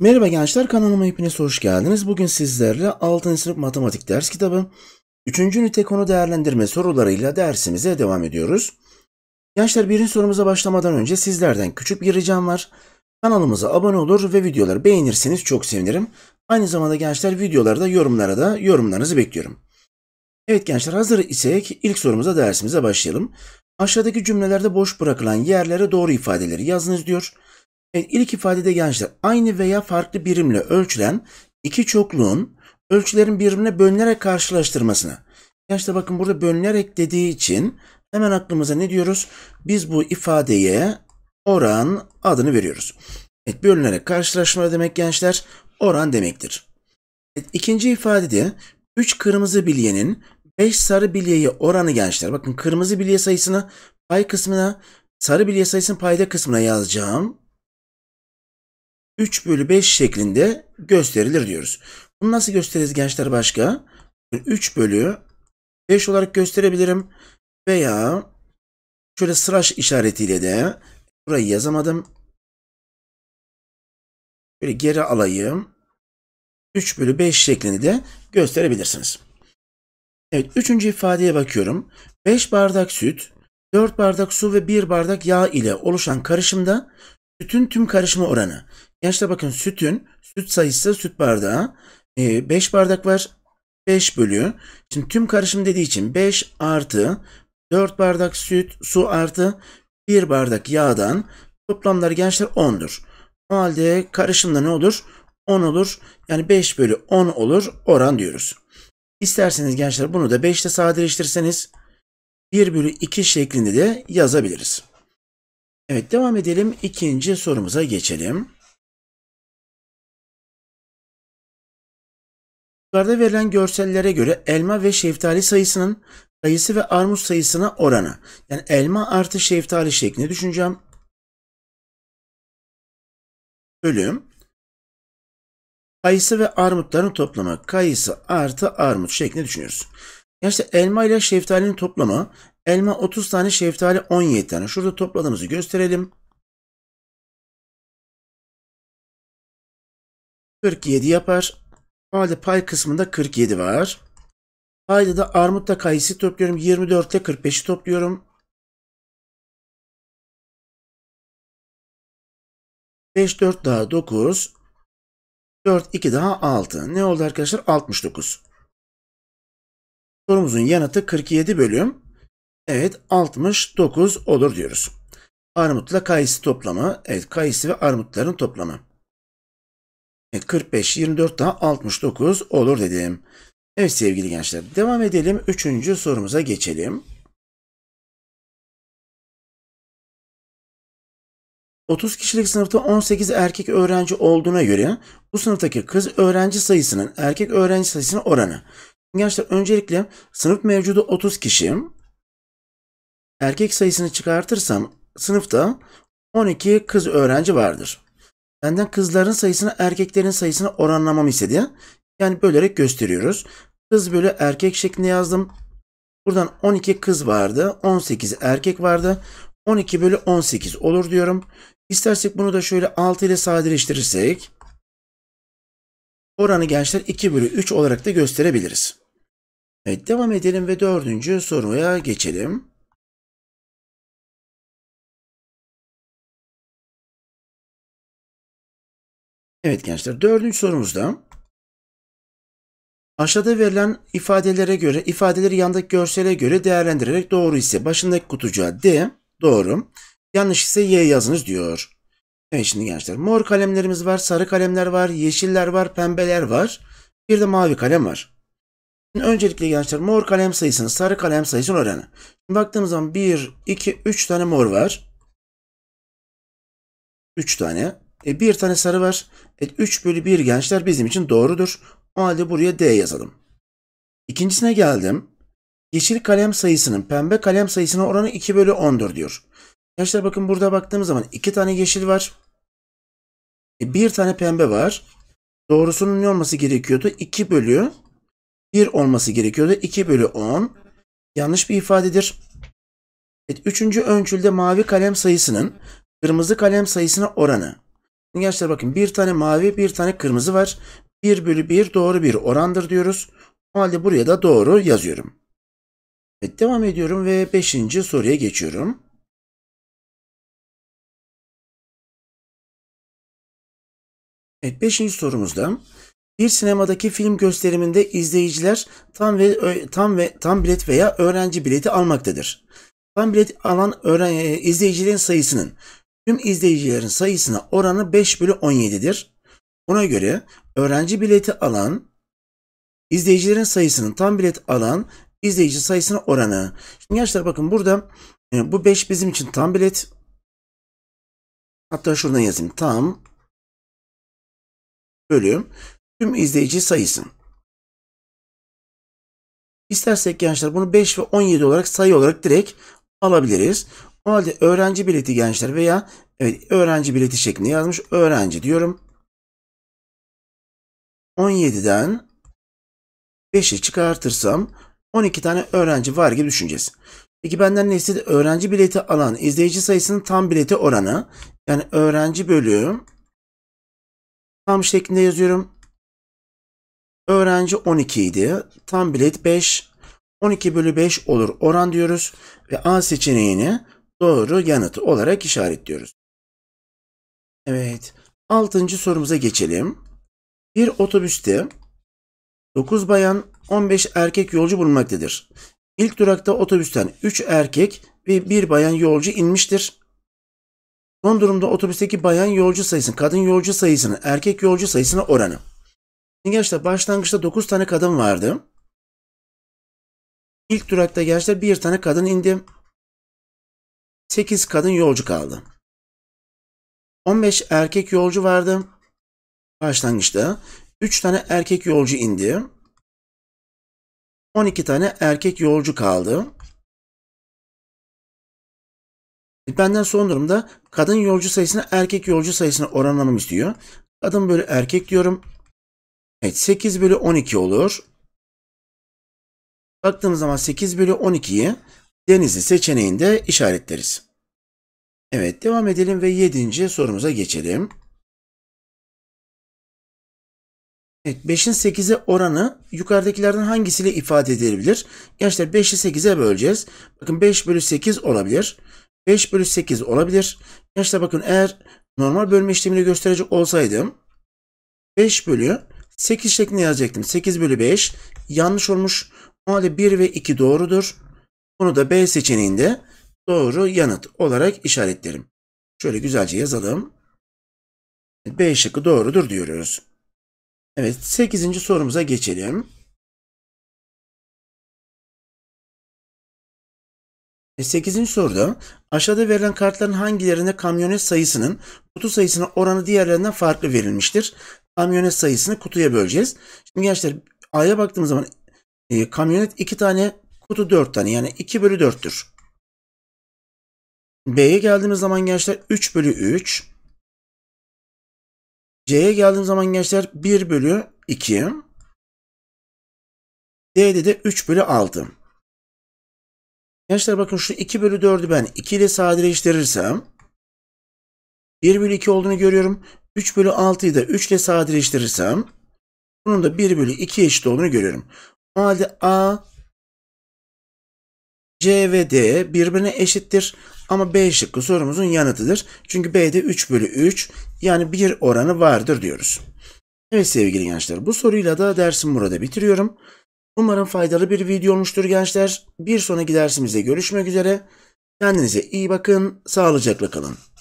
Merhaba gençler kanalıma hepiniz hoş geldiniz. Bugün sizlerle 6. sınıf matematik ders kitabı 3. ünite konu değerlendirme sorularıyla dersimize devam ediyoruz. Gençler birinci sorumuza başlamadan önce sizlerden küçük bir ricam var. Kanalımıza abone olur ve videoları beğenirseniz çok sevinirim. Aynı zamanda gençler videolarda yorumlara da yorumlarınızı bekliyorum. Evet gençler hazır isek ilk sorumuza dersimize başlayalım. Aşağıdaki cümlelerde boş bırakılan yerlere doğru ifadeleri yazınız diyor. Evet, ilk ifadede gençler aynı veya farklı birimle ölçülen iki çokluğun ölçülerin birbirine bölünerek karşılaştırmasına. Gençler bakın burada bölünerek dediği için hemen aklımıza ne diyoruz? Biz bu ifadeye oran adını veriyoruz. Evet bölünerek karşılaştırma demek gençler oran demektir. Evet, ikinci ifadede 3 kırmızı bilyenin 5 sarı bilyeyi oranı gençler. Bakın kırmızı bilye sayısını pay kısmına, sarı bilye sayısını payda kısmına yazacağım. 3 bölü 5 şeklinde gösterilir diyoruz. Bunu nasıl gösteririz gençler başka? 3 bölü 5 olarak gösterebilirim. Veya şöyle sıraş işaretiyle de burayı yazamadım. Böyle geri alayım. 3 bölü 5 şeklinde de gösterebilirsiniz. Evet üçüncü ifadeye bakıyorum. 5 bardak süt, 4 bardak su ve 1 bardak yağ ile oluşan karışımda sütün tüm karışımı oranı. Gençler bakın sütün süt sayısı süt bardağı. 5 e, bardak var 5 bölü. Şimdi tüm karışım dediği için 5 artı 4 bardak süt, su artı 1 bardak yağdan toplamlar gençler 10'dur. O halde karışımda ne olur? 10 olur. Yani 5 bölü 10 olur oran diyoruz. İsterseniz gençler bunu da 5 ile sadeleştirseniz 1 bölü 2 şeklinde de yazabiliriz. Evet devam edelim. ikinci sorumuza geçelim. Yukarıda verilen görsellere göre elma ve şeftali sayısının sayısı ve armut sayısına oranı. Yani elma artı şeftali şeklinde düşüneceğim. Bölüm kayısı ve armutların toplama, kayısı artı armut şeklinde düşünüyoruz. Ya işte elma ile şeftalinin toplamı elma 30 tane şeftali 17 tane. Şurada topladığımızı gösterelim. 47 yapar. Halde pay kısmında 47 var. Payda da armutla kayısı topluyorum. 24 ile 45'i topluyorum. 5, 4 daha 9. 4, 2 daha 6. Ne oldu arkadaşlar? 69. Sorumuzun yanıtı 47 bölüm. Evet 69 olur diyoruz. Armutla kayısı toplamı. Evet kayısı ve armutların toplamı. Evet, 45, 24 daha 69 olur dedim. Evet sevgili gençler devam edelim. Üçüncü sorumuza geçelim. 30 kişilik sınıfta 18 erkek öğrenci olduğuna göre bu sınıftaki kız öğrenci sayısının erkek öğrenci sayısının oranı. Gençler öncelikle sınıf mevcudu 30 kişi. Erkek sayısını çıkartırsam sınıfta 12 kız öğrenci vardır. Benden kızların sayısını erkeklerin sayısına oranlamamı istedi. Yani bölerek gösteriyoruz. Kız bölü erkek şeklinde yazdım. Buradan 12 kız vardı, 18 erkek vardı. 12 bölü 18 olur diyorum. İstersek bunu da şöyle 6 ile sadeleştirirsek oranı gençler 2 bölü 3 olarak da gösterebiliriz. Evet devam edelim ve dördüncü soruya geçelim. Evet gençler dördüncü sorumuzda aşağıda verilen ifadelere göre ifadeleri yandaki görsele göre değerlendirerek doğru ise başındaki kutucuğa D Doğru. Yanlış ise Y yazınız diyor. Evet şimdi gençler mor kalemlerimiz var, sarı kalemler var, yeşiller var, pembeler var. Bir de mavi kalem var. Şimdi öncelikle gençler mor kalem sayısını, sarı kalem sayısını öğrenin. Şimdi baktığımız zaman 1, 2, 3 tane mor var. 3 tane. E, 1 tane sarı var. E, 3 bölü 1 gençler bizim için doğrudur. O halde buraya D yazalım. İkincisine geldim. Yeşil kalem sayısının pembe kalem sayısına oranı 2 bölü 10'dur diyor. Arkadaşlar bakın burada baktığımız zaman 2 tane yeşil var. E, bir tane pembe var. Doğrusunun ne olması gerekiyordu? 2 bölü 1 olması gerekiyordu. 2 bölü 10. Yanlış bir ifadedir. Evet, üçüncü ölçülde mavi kalem sayısının kırmızı kalem sayısına oranı. Şimdi gençler bakın bir tane mavi bir tane kırmızı var. 1 bölü 1 doğru bir orandır diyoruz. O halde buraya da doğru yazıyorum. Evet, devam ediyorum ve 5. soruya geçiyorum. Evet 5. sorumuzda bir sinemadaki film gösteriminde izleyiciler tam ve tam ve tam bilet veya öğrenci bileti almaktadır. Tam bilet alan öğren, e, izleyicilerin sayısının tüm izleyicilerin sayısına oranı 5 bölü 17'dir. Buna göre öğrenci bileti alan izleyicilerin sayısının tam bilet alan izleyici sayısına oranı. Şimdi gençler bakın burada e, bu 5 bizim için tam bilet. Hatta şuradan yazayım. Tam bölüm tüm izleyici sayısı. İstersek gençler bunu 5 ve 17 olarak sayı olarak direkt alabiliriz. O halde öğrenci bileti gençler veya evet öğrenci bileti şeklinde yazmış öğrenci diyorum. 17'den 5'i çıkartırsam 12 tane öğrenci var gibi düşüneceğiz. Peki benden ne istedi? Öğrenci bileti alan izleyici sayısının tam bileti oranı. Yani öğrenci bölü tam şeklinde yazıyorum. Öğrenci 12 idi. Tam bilet 5. 12 bölü 5 olur oran diyoruz. Ve A seçeneğini doğru yanıtı olarak işaretliyoruz. Evet. 6. sorumuza geçelim. Bir otobüste 9 bayan 15 erkek yolcu bulunmaktadır. İlk durakta otobüsten 3 erkek ve 1 bayan yolcu inmiştir. Son durumda otobüsteki bayan yolcu sayısının, kadın yolcu sayısının, erkek yolcu sayısına oranı. Gençler başlangıçta 9 tane kadın vardı. İlk durakta gençler 1 tane kadın indi. 8 kadın yolcu kaldı. 15 erkek yolcu vardı. Başlangıçta 3 tane erkek yolcu indi. 12 tane erkek yolcu kaldı. Benden son durumda kadın yolcu sayısına erkek yolcu sayısına oranlamamı istiyor. Kadın bölü erkek diyorum. Evet 8 bölü 12 olur. Baktığımız zaman 8 bölü 12'yi denizli seçeneğinde işaretleriz. Evet devam edelim ve 7. sorumuza geçelim. Evet 5'in 8'e oranı yukarıdakilerden hangisiyle ifade edilebilir? Gençler 5'i 8'e böleceğiz. Bakın 5 bölü 8 olabilir. 5 bölü 8 olabilir. Gençler bakın eğer normal bölme işlemini gösterecek olsaydım 5 bölü 8 şeklinde yazacaktım. 8 bölü 5 yanlış olmuş. O halde 1 ve 2 doğrudur. Bunu da B seçeneğinde doğru yanıt olarak işaretlerim. Şöyle güzelce yazalım. B şıkkı doğrudur diyoruz. Evet 8. sorumuza geçelim. E 8. soruda aşağıda verilen kartların hangilerinde kamyonet sayısının kutu sayısına oranı diğerlerinden farklı verilmiştir? Kamyonet sayısını kutuya böleceğiz. Şimdi gençler A'ya baktığımız zaman e, kamyonet 2 tane kutu 4 tane yani 2 bölü 4'tür. B'ye geldiğimiz zaman gençler 3 bölü 3 C'ye geldiğim zaman gençler 1 bölü 2. D'de de 3 bölü 6. Gençler bakın şu 2 bölü 4'ü ben 2 ile sadeleştirirsem 1 bölü 2 olduğunu görüyorum. 3 bölü 6'yı da 3 ile sadeleştirirsem bunun da 1 bölü 2 eşit olduğunu görüyorum. O halde A C ve D birbirine eşittir. Ama B şıkkı sorumuzun yanıtıdır. Çünkü B'de 3 bölü 3 yani 1 oranı vardır diyoruz. Evet sevgili gençler bu soruyla da dersim burada bitiriyorum. Umarım faydalı bir video olmuştur gençler. Bir sonraki dersimizde görüşmek üzere. Kendinize iyi bakın, sağlıcakla kalın.